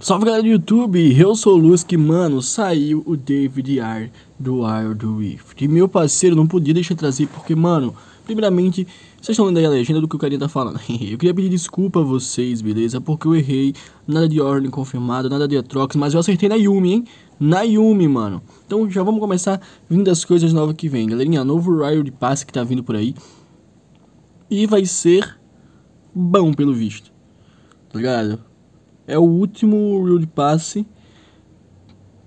Salve galera do YouTube, eu sou o Luz que, mano, saiu o David R do Wild Rift. E meu parceiro, não podia deixar de trazer porque, mano, primeiramente, vocês estão lendo aí a legenda do que o carinha tá falando. eu queria pedir desculpa a vocês, beleza? Porque eu errei, nada de ordem confirmada, nada de Atrox, mas eu acertei na Yumi, hein? Na Yumi, mano. Então já vamos começar vindo as coisas novas que vem, galerinha. Novo de Pass que tá vindo por aí. E vai ser bom, pelo visto. Tá ligado? é o último World Pass.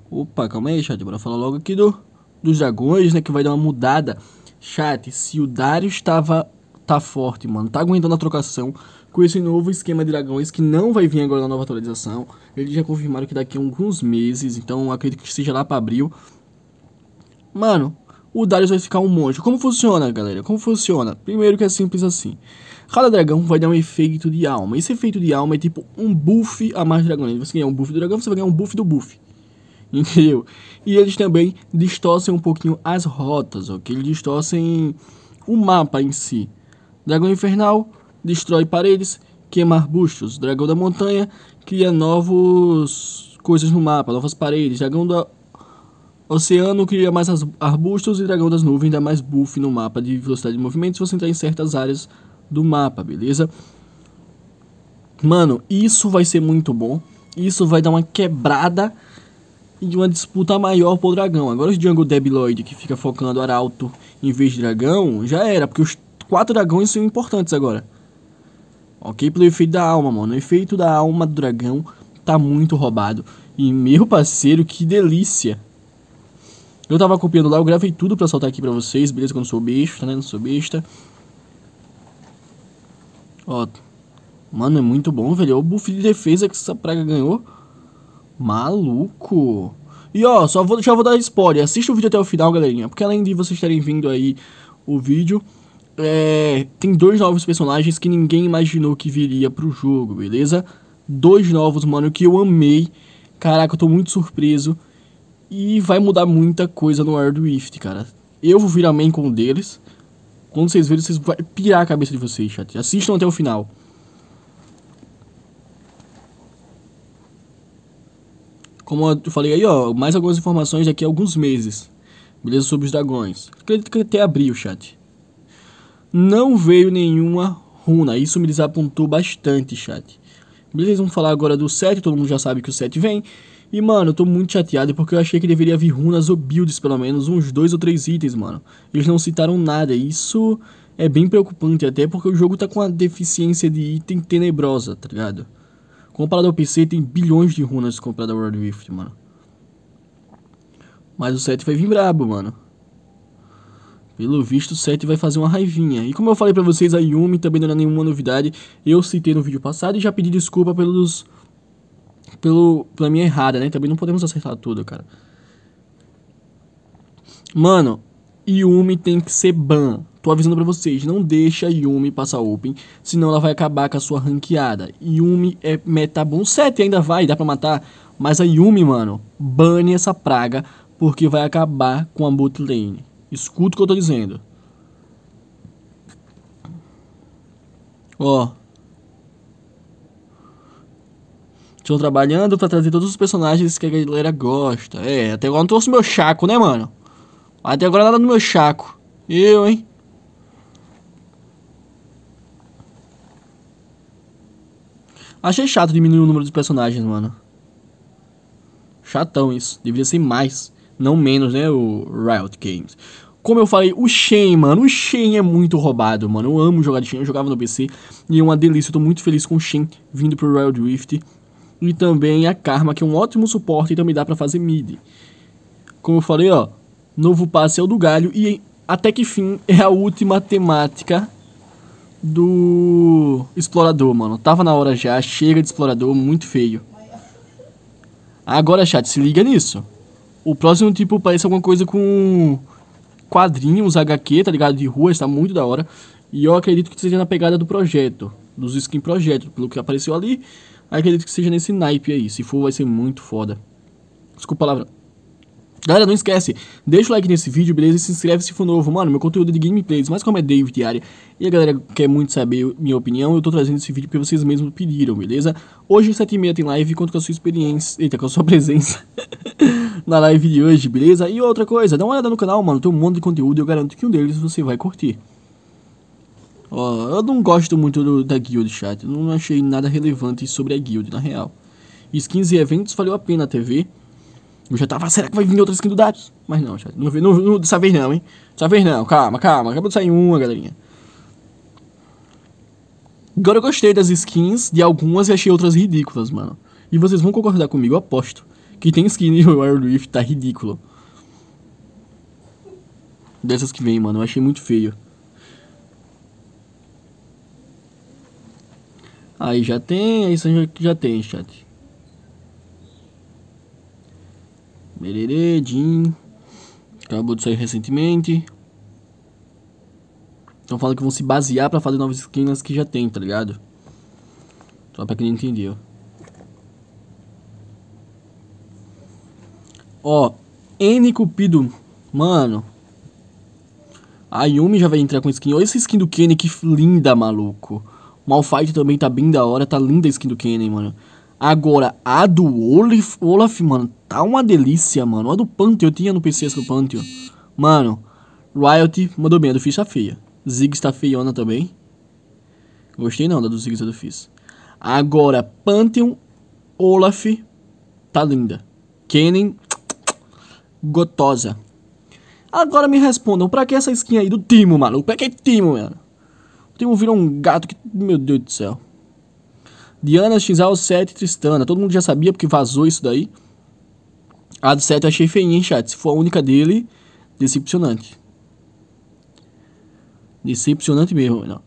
Opa, calma aí, chat. Bora falar logo aqui do, dos dragões, né? Que vai dar uma mudada. Chat, se o Dario estava tá forte, mano, tá aguentando a trocação com esse novo esquema de dragões que não vai vir agora na nova atualização. Eles já confirmaram que daqui a alguns meses, então acredito que seja lá para abril. Mano, o Darius vai ficar um monte. Como funciona, galera? Como funciona? Primeiro que é simples assim. Cada dragão vai dar um efeito de alma. Esse efeito de alma é tipo um buff a mais dragões. Você ganhar um buff do dragão, você vai ganhar um buff do buff. Entendeu? E eles também distorcem um pouquinho as rotas, ok? Eles distorcem o mapa em si. Dragão Infernal destrói paredes, queima arbustos. Dragão da Montanha cria novos coisas no mapa, novas paredes. Dragão do Oceano cria mais arbustos e Dragão das Nuvens dá mais buff no mapa de velocidade de movimento se você entrar em certas áreas do mapa, beleza? Mano, isso vai ser muito bom. Isso vai dar uma quebrada e uma disputa maior pro dragão. Agora os Django Debiloid, que fica focando Arauto em vez de dragão, já era, porque os quatro dragões são importantes agora. Ok? Pelo efeito da alma, mano. O efeito da alma do dragão tá muito roubado. E meu parceiro, que delícia. Eu tava copiando lá, eu gravei tudo pra soltar aqui pra vocês, beleza? Que eu não sou besta, né? Não sou besta. Ó, mano, é muito bom, velho. Olha é o buff de defesa que essa praga ganhou. Maluco. E ó, só vou, já vou dar spoiler. Assista o vídeo até o final, galerinha. Porque além de vocês terem vindo aí o vídeo, é, tem dois novos personagens que ninguém imaginou que viria pro jogo, beleza? Dois novos, mano, que eu amei. Caraca, eu tô muito surpreso. E vai mudar muita coisa no Air Rift, cara. Eu vou virar main com um deles. Quando vocês verem, vocês vai pirar a cabeça de vocês, chat. Assistam até o final. Como eu falei aí, ó, mais algumas informações daqui a alguns meses. Beleza? Sobre os dragões. Acredito que até abriu, chat. Não veio nenhuma runa. Isso me desapontou bastante, chat. Beleza? Vamos falar agora do 7. Todo mundo já sabe que o 7 vem. E, mano, eu tô muito chateado porque eu achei que deveria vir runas ou builds, pelo menos, uns dois ou três itens, mano. Eles não citaram nada, e isso é bem preocupante, até porque o jogo tá com uma deficiência de item tenebrosa, tá ligado? Comparado ao PC, tem bilhões de runas comprado ao World Rift, mano. Mas o 7 vai vir brabo, mano. Pelo visto, o 7 vai fazer uma raivinha. E como eu falei pra vocês, a Yumi também não é nenhuma novidade. Eu citei no vídeo passado e já pedi desculpa pelos pelo, pela minha errada, né? Também não podemos acertar tudo, cara. Mano, Yumi tem que ser ban. Tô avisando pra vocês, não deixa Yumi passar open, senão ela vai acabar com a sua ranqueada. Yumi é meta bom 7, ainda vai, dá pra matar. Mas a Yumi, mano, bane essa praga, porque vai acabar com a bot lane. Escuta o que eu tô dizendo. Ó, Estão trabalhando para trazer todos os personagens que a galera gosta. É, até agora não trouxe meu chaco, né, mano? Até agora nada do meu chaco. Eu, hein? Achei chato diminuir o número de personagens, mano. Chatão isso. Deveria ser mais, não menos, né, o Riot Games. Como eu falei, o Shen, mano, o Shen é muito roubado, mano. Eu amo jogar de Shen, eu jogava no PC e é uma delícia. Eu tô muito feliz com o Shen vindo pro Riot Rift e também a Karma, que é um ótimo suporte e também dá para fazer mid. Como eu falei, ó, novo passe é o do galho e até que fim é a última temática do explorador, mano. Tava na hora já, chega de explorador, muito feio. Agora, chat, se liga nisso. O próximo tipo parece alguma coisa com quadrinhos, HQ, tá ligado? De rua, está muito da hora. E eu acredito que seja na pegada do projeto, dos skin projeto, pelo que apareceu ali. Acredito que seja nesse naipe aí. Se for, vai ser muito foda. Desculpa a palavra. Galera, não esquece, deixa o like nesse vídeo, beleza? E se inscreve se for novo. Mano, meu conteúdo é de gameplays, mas como é David Diária e a galera quer muito saber minha opinião, eu tô trazendo esse vídeo porque vocês mesmos pediram, beleza? Hoje, às 7h30, tem live, conto com a sua experiência, eita, com a sua presença na live de hoje, beleza? E outra coisa, dá uma olhada no canal, mano, tem um monte de conteúdo e eu garanto que um deles você vai curtir. Ó, eu não gosto muito do, da guild, chat. Não achei nada relevante sobre a guild, na real. Skins e eventos valeu a pena a TV. Eu já tava, será que vai vir outra skin do Dados? Mas não, chat. Não, não, não, dessa vez não, hein? Dessa vez não, calma, calma. Acabou de sair uma, galerinha. Agora eu gostei das skins de algumas e achei outras ridículas, mano. E vocês vão concordar comigo, aposto. Que tem skin de Wild Rift, tá ridículo. Dessas que vem, mano. Eu achei muito feio. Aí já tem, aí já, já tem, chat. Bererê, Jim. Acabou de sair recentemente. Então fala que vão se basear para fazer novas skins que já tem, tá ligado? Só pra quem não entendeu. Ó, N Cupido. Mano. A Yumi já vai entrar com skin. Olha essa skin do Kenny, que linda, maluco. Malphite também tá bem da hora, tá linda a skin do Kennen, mano. Agora, a do Olaf, Olaf, mano, tá uma delícia, mano. A do Pantheon, eu tinha no PC essa do Pantheon. Mano, Riot mandou bem, a do Fizz tá feia. Ziggs tá feiona também. Gostei não da do Ziggs e do Fizz. Agora, Pantheon, Olaf, tá linda. Kennen, gotosa. Agora me respondam, pra que essa skin aí do Timo, mano? Pra que Timo, mano? Tem um virou um gato que. Meu Deus do céu. Diana, Xal, 7 Tristana. Todo mundo já sabia porque vazou isso daí. A do 7 eu achei feinha, hein, chat. Se for a única dele, decepcionante. Decepcionante mesmo, não.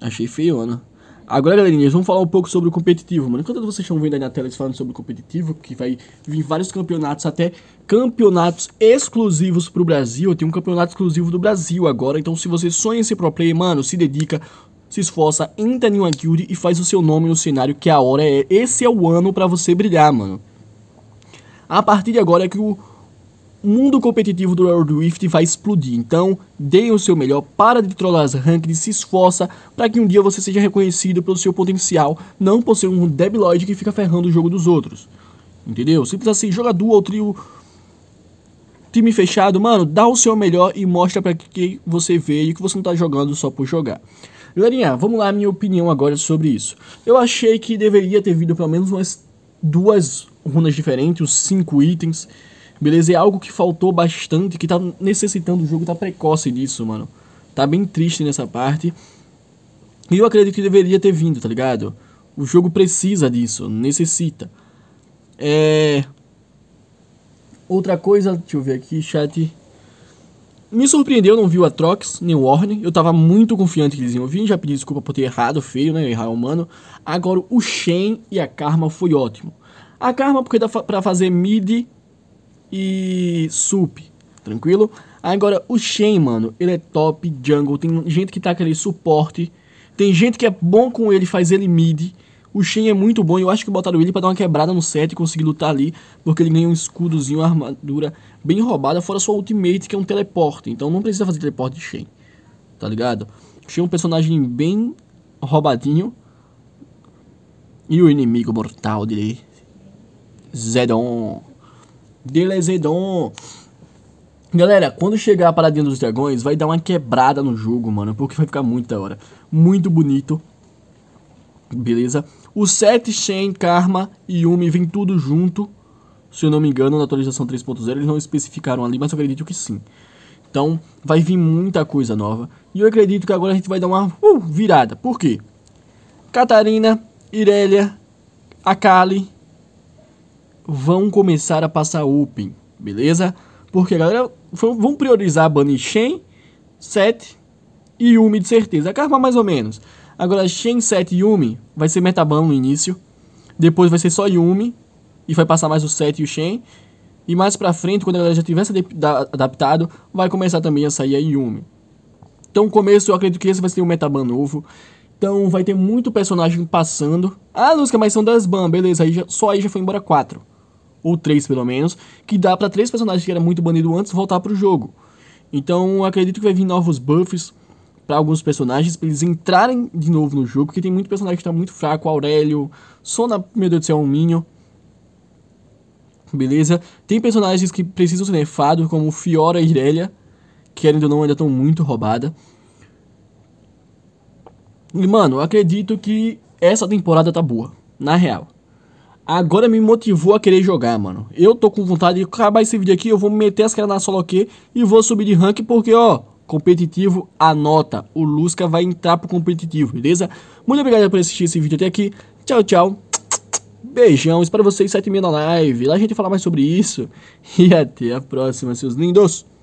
Achei feiona. Agora, galerinha, vamos falar um pouco sobre o competitivo, mano. Enquanto vocês estão vendo aí na tela eles falando sobre o competitivo, que vai vir vários campeonatos, até campeonatos exclusivos pro Brasil. Tem um campeonato exclusivo do Brasil agora, então se você sonha em ser pro player, mano, se dedica, se esforça, entra em uma guild e faz o seu nome no cenário, que a hora é... Esse é o ano pra você brilhar, mano. A partir de agora é que o mundo competitivo do World Rift vai explodir, então deem o seu melhor, para de trollar as rankings, se esforça para que um dia você seja reconhecido pelo seu potencial, não por ser um debilóide que fica ferrando o jogo dos outros. Entendeu? Simples assim, jogador ou trio, time fechado, mano, dá o seu melhor e mostra para que você veio que você não tá jogando só por jogar. Galerinha, vamos lá minha opinião agora sobre isso. Eu achei que deveria ter vindo pelo menos umas duas runas diferentes, os cinco itens, beleza? É algo que faltou bastante, que tá necessitando, o jogo tá precoce disso, mano. Tá bem triste nessa parte. E eu acredito que deveria ter vindo, tá ligado? O jogo precisa disso, necessita. É. Outra coisa, deixa eu ver aqui, chat. Me surpreendeu não viu a Trox, nem o Warner. Eu tava muito confiante que eles iam vir. Já pedi desculpa por ter errado, feio, né? Errar é humano. Agora o Shen e a Karma foi ótimo. A Karma porque dá pra fazer mid e Sup, tranquilo? Agora, o Shen, mano, ele é top jungle, tem gente que com aquele suporte, tem gente que é bom com ele, faz ele mid. O Shen é muito bom, eu acho que botaram ele pra dar uma quebrada no set e conseguir lutar ali, porque ele ganha um escudozinho, uma armadura bem roubada, fora sua ultimate, que é um teleporte, então não precisa fazer teleporte de Shen, tá ligado? O Shen é um personagem bem roubadinho, e o inimigo mortal dele, Zedon de Galera, quando chegar a paradinha dos dragões, vai dar uma quebrada no jogo, mano, porque vai ficar muita hora. Muito bonito. Beleza? O 7, Shen, Karma e Yumi vem tudo junto. Se eu não me engano, na atualização 3.0 eles não especificaram ali, mas eu acredito que sim. Então, vai vir muita coisa nova. E eu acredito que agora a gente vai dar uma uh, virada. Por quê? Catarina, Irelia, Akali vão começar a passar Open, beleza? Porque a galera vão priorizar Bunny Shen, 7 e Yumi de certeza. A Karma mais ou menos. Agora Shen, 7 e Yumi vai ser Metaban no início. Depois vai ser só Yumi. E vai passar mais o 7 e o Shen. E mais pra frente, quando a galera já tiver se adaptado, vai começar também a sair a Yumi. Então, começo, eu acredito que esse vai ser um Metaban novo. Então, vai ter muito personagem passando. Ah, Lusca, mas são 10 ban, beleza. Aí já, só aí já foi embora 4 ou três pelo menos, que dá para três personagens que era muito banido antes voltar pro jogo. Então acredito que vai vir novos buffs para alguns personagens, para eles entrarem de novo no jogo, porque tem muito personagem que está muito fraco, Aurélio, Sona, meu Deus do céu, um Minho. Beleza? Tem personagens que precisam ser nerfados, como Fiora e Irelia, que ainda não ainda estão muito roubada. E mano, acredito que essa temporada tá boa, na real agora me motivou a querer jogar, mano. Eu tô com vontade de acabar esse vídeo aqui, eu vou meter as caras na solo Q e vou subir de rank porque, ó, competitivo, anota. O Lusca vai entrar pro competitivo, beleza? Muito obrigado por assistir esse vídeo até aqui. Tchau, tchau. Beijão, espero vocês 7 e meia na live. Lá a gente fala mais sobre isso. E até a próxima, seus lindos.